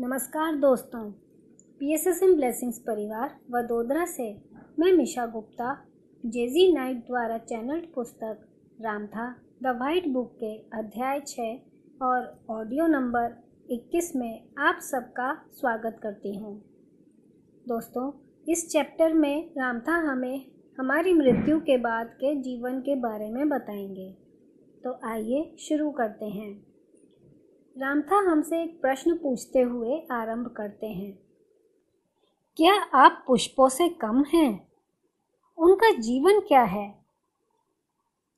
नमस्कार दोस्तों P S S M blessings परिवार वडोदरा से मैं मिशा गुप्ता जेजी नाइट द्वारा चैनल्ड पुस्तक रामथा द वाइट बुक के अध्याय छः और ऑडियो नंबर इक्कीस में आप सबका स्वागत करती हूँ दोस्तों इस चैप्टर में रामथा हमें हमारी मृत्यु के बाद के जीवन के बारे में बताएंगे तो आइए शुरू करते हैं रामथा हमसे एक प्रश्न पूछते हुए आरंभ करते हैं क्या आप पुष्पों से कम हैं उनका जीवन क्या है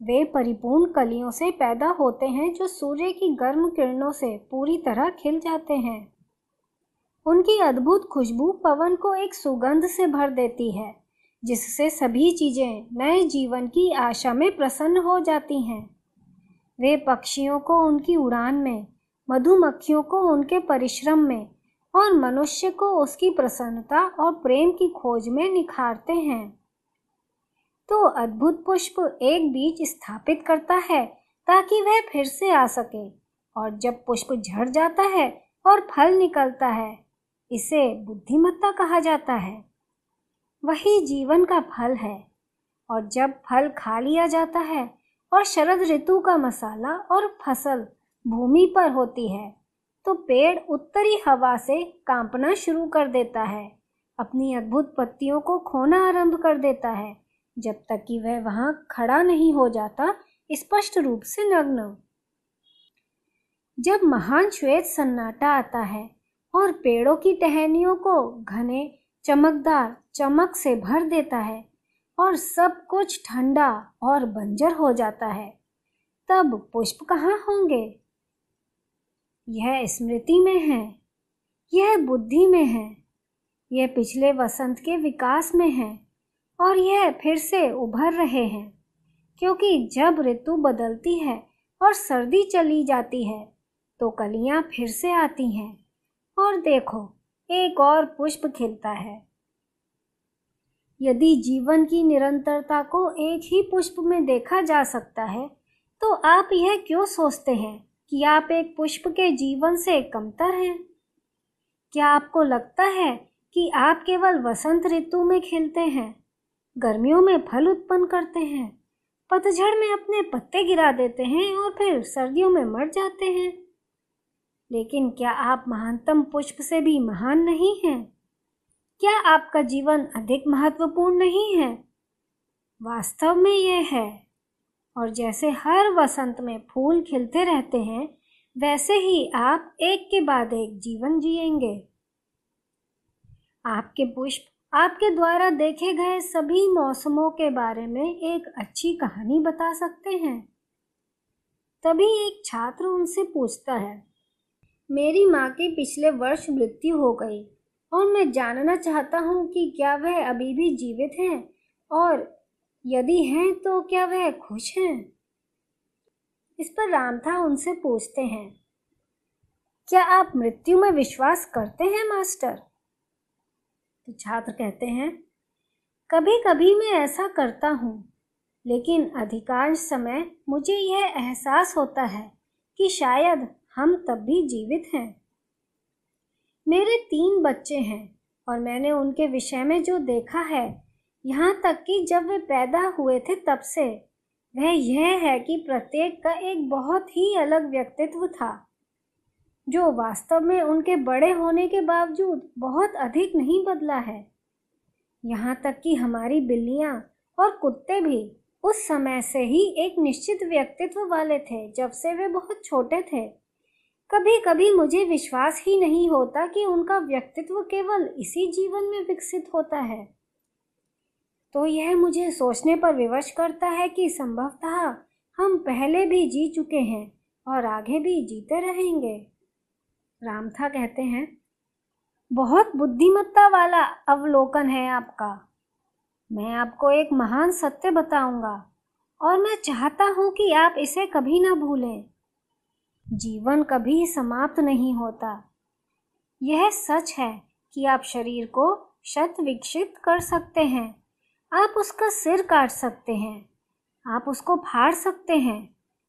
वे परिपूर्ण कलियों से पैदा होते हैं जो सूर्य की गर्म किरणों से पूरी तरह खिल जाते हैं उनकी अद्भुत खुशबू पवन को एक सुगंध से भर देती है जिससे सभी चीज़ें नए जीवन की आशा में प्रसन्न हो जाती हैं वे पक्षियों को उनकी उड़ान में मधुमक्खियों को उनके परिश्रम में और मनुष्य को उसकी प्रसन्नता और प्रेम की खोज में निखारते हैं तो अद्भुत पुष्प एक बीज स्थापित करता है ताकि वह फिर से आ सके और जब पुष्प झड़ जाता है और फल निकलता है इसे बुद्धिमत्ता कहा जाता है वही जीवन का फल है और जब फल खा लिया जाता है और शरद ऋतु का मसाला और फसल भूमि पर होती है तो पेड़ उत्तरी हवा से कांपना शुरू कर देता है अपनी अद्भुत पत्तियों को खोना आरंभ कर देता है जब तक कि वह वहाँ खड़ा नहीं हो जाता स्पष्ट रूप से नग्न जब महान श्वेत सन्नाटा आता है और पेड़ों की टहनियों को घने चमकदार चमक से भर देता है और सब कुछ ठंडा और बंजर हो जाता है तब पुष्प कहाँ होंगे यह स्मृति में है यह बुद्धि में है यह पिछले वसंत के विकास में है और यह फिर से उभर रहे हैं क्योंकि जब ऋतु बदलती है और सर्दी चली जाती है तो कलियां फिर से आती हैं और देखो एक और पुष्प खिलता है यदि जीवन की निरंतरता को एक ही पुष्प में देखा जा सकता है तो आप यह क्यों सोचते हैं कि आप एक पुष्प के जीवन से कमतर हैं क्या आपको लगता है कि आप केवल वसंत ऋतु में खिलते हैं गर्मियों में फल उत्पन्न करते हैं पतझड़ में अपने पत्ते गिरा देते हैं और फिर सर्दियों में मर जाते हैं लेकिन क्या आप महानतम पुष्प से भी महान नहीं हैं क्या आपका जीवन अधिक महत्वपूर्ण नहीं है वास्तव में यह है और जैसे हर वसंत में फूल खिलते रहते हैं वैसे ही आप एक के बाद एक जीवन जिएंगे आपके पुष्प आपके द्वारा देखे गए सभी मौसमों के बारे में एक अच्छी कहानी बता सकते हैं तभी एक छात्र उनसे पूछता है मेरी माँ की पिछले वर्ष मृत्यु हो गई और मैं जानना चाहता हूँ कि क्या वह अभी भी जीवित हैं और यदि हैं तो क्या वह खुश हैं इस पर रामथा उनसे पूछते हैं क्या आप मृत्यु में विश्वास करते हैं मास्टर तो छात्र कहते हैं कभी कभी मैं ऐसा करता हूँ लेकिन अधिकांश समय मुझे यह एहसास होता है कि शायद हम तब भी जीवित हैं मेरे तीन बच्चे हैं और मैंने उनके विषय में जो देखा है यहाँ तक कि जब वे पैदा हुए थे तब से वह यह है कि प्रत्येक का एक बहुत ही अलग व्यक्तित्व था जो वास्तव में उनके बड़े होने के बावजूद बहुत अधिक नहीं बदला है यहाँ तक कि हमारी बिल्लियाँ और कुत्ते भी उस समय से ही एक निश्चित व्यक्तित्व वाले थे जब से वे बहुत छोटे थे कभी कभी मुझे विश्वास ही नहीं होता कि उनका व्यक्तित्व केवल इसी जीवन में विकसित होता है तो यह मुझे सोचने पर विवश करता है कि संभवतः हम पहले भी जी चुके हैं और आगे भी जीते रहेंगे रामथा कहते हैं बहुत बुद्धिमत्ता वाला अवलोकन है आपका मैं आपको एक महान सत्य बताऊंगा और मैं चाहता हूं कि आप इसे कभी ना भूलें जीवन कभी समाप्त नहीं होता यह सच है कि आप शरीर को शत विकसित कर सकते हैं आप उसका सिर काट सकते हैं आप उसको फाड़ सकते हैं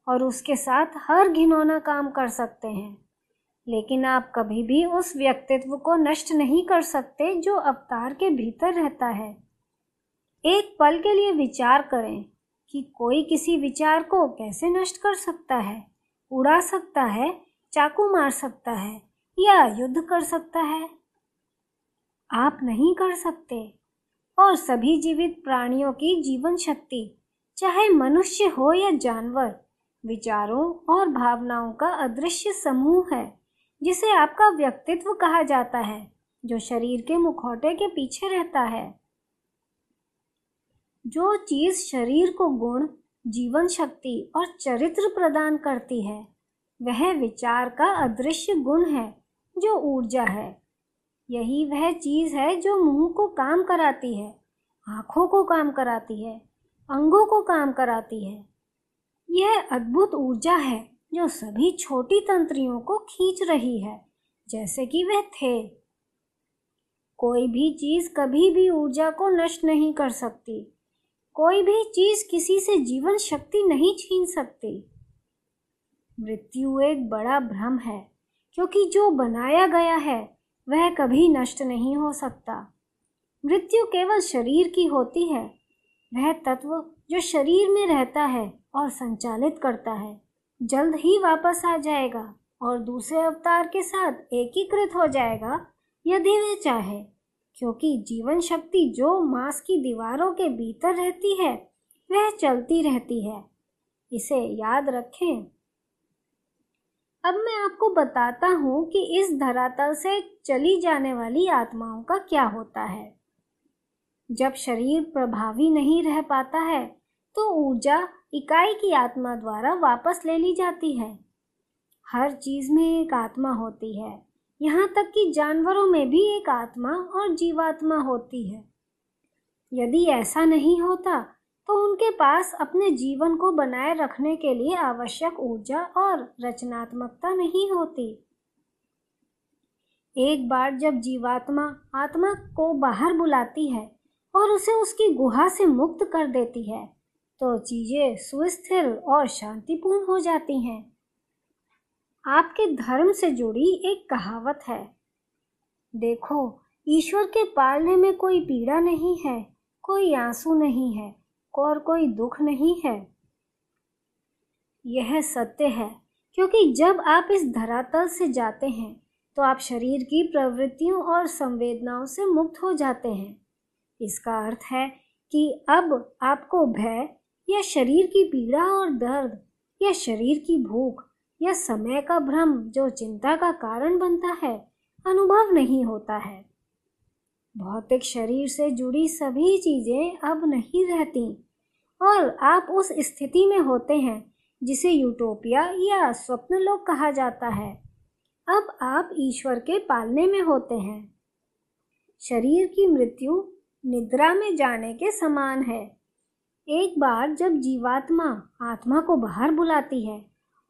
और उसके साथ हर घिनौना काम कर सकते हैं लेकिन आप कभी भी उस व्यक्तित्व को नष्ट नहीं कर सकते जो अवतार के भीतर रहता है एक पल के लिए विचार करें कि कोई किसी विचार को कैसे नष्ट कर सकता है उड़ा सकता है चाकू मार सकता है या युद्ध कर सकता है आप नहीं कर सकते और सभी जीवित प्राणियों की जीवन शक्ति चाहे मनुष्य हो या जानवर विचारों और भावनाओं का अदृश्य समूह है जिसे आपका व्यक्तित्व कहा जाता है जो शरीर के मुखौटे के पीछे रहता है जो चीज शरीर को गुण जीवन शक्ति और चरित्र प्रदान करती है वह विचार का अदृश्य गुण है जो ऊर्जा है यही वह चीज़ है जो मुंह को काम कराती है आँखों को काम कराती है अंगों को काम कराती है यह अद्भुत ऊर्जा है जो सभी छोटी तंत्रियों को खींच रही है जैसे कि वह थे कोई भी चीज़ कभी भी ऊर्जा को नष्ट नहीं कर सकती कोई भी चीज़ किसी से जीवन शक्ति नहीं छीन सकती मृत्यु एक बड़ा भ्रम है क्योंकि जो बनाया गया है वह कभी नष्ट नहीं हो सकता मृत्यु केवल शरीर की होती है वह तत्व जो शरीर में रहता है और संचालित करता है जल्द ही वापस आ जाएगा और दूसरे अवतार के साथ एकीकृत हो जाएगा यदि वे चाहे क्योंकि जीवन शक्ति जो मांस की दीवारों के भीतर रहती है वह चलती रहती है इसे याद रखें अब मैं आपको बताता हूँ कि इस धरातल से चली जाने वाली आत्माओं का क्या होता है जब शरीर प्रभावी नहीं रह पाता है तो ऊर्जा इकाई की आत्मा द्वारा वापस ले ली जाती है हर चीज में एक आत्मा होती है यहाँ तक कि जानवरों में भी एक आत्मा और जीवात्मा होती है यदि ऐसा नहीं होता तो उनके पास अपने जीवन को बनाए रखने के लिए आवश्यक ऊर्जा और रचनात्मकता नहीं होती एक बार जब जीवात्मा आत्मा को बाहर बुलाती है और उसे उसकी गुहा से मुक्त कर देती है तो चीज़ें सुस्थिर और शांतिपूर्ण हो जाती हैं आपके धर्म से जुड़ी एक कहावत है देखो ईश्वर के पालने में कोई पीड़ा नहीं है कोई आंसू नहीं है को और कोई दुख नहीं है यह सत्य है क्योंकि जब आप इस धरातल से जाते हैं तो आप शरीर की प्रवृत्तियों और संवेदनाओं से मुक्त हो जाते हैं इसका अर्थ है कि अब आपको भय या शरीर की पीड़ा और दर्द या शरीर की भूख या समय का भ्रम जो चिंता का कारण बनता है अनुभव नहीं होता है भौतिक शरीर से जुड़ी सभी चीज़ें अब नहीं रहती और आप उस स्थिति में होते हैं जिसे यूटोपिया या स्वप्न लोक कहा जाता है अब आप ईश्वर के पालने में होते हैं शरीर की मृत्यु निद्रा में जाने के समान है एक बार जब जीवात्मा आत्मा को बाहर बुलाती है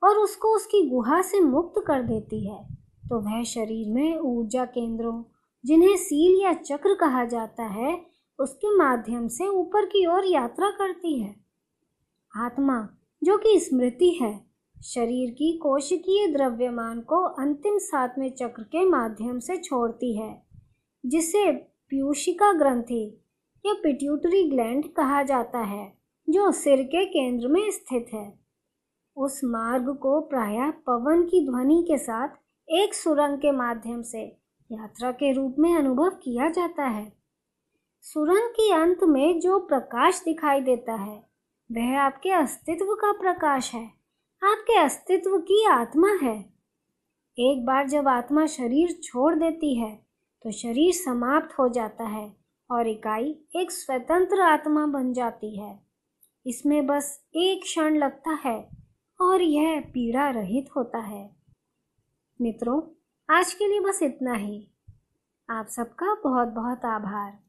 और उसको उसकी गुहा से मुक्त कर देती है तो वह शरीर में ऊर्जा केंद्रों जिन्हें सील या चक्र कहा जाता है उसके माध्यम से ऊपर की ओर यात्रा करती है आत्मा जो कि स्मृति है शरीर की कोशिकीय द्रव्यमान को अंतिम सातवें चक्र के माध्यम से छोड़ती है जिसे पीयूषिका ग्रंथि या पिट्यूटरी ग्लैंड कहा जाता है जो सिर के केंद्र में स्थित है उस मार्ग को प्रायः पवन की ध्वनि के साथ एक सुरंग के माध्यम से यात्रा के रूप में अनुभव किया जाता है सुरंग के अंत में जो प्रकाश दिखाई देता है वह आपके अस्तित्व का प्रकाश है आपके अस्तित्व की आत्मा है एक बार जब आत्मा शरीर छोड़ देती है तो शरीर समाप्त हो जाता है और इकाई एक स्वतंत्र आत्मा बन जाती है इसमें बस एक क्षण लगता है और यह पीड़ा रहित होता है मित्रों आज के लिए बस इतना ही आप सबका बहुत बहुत आभार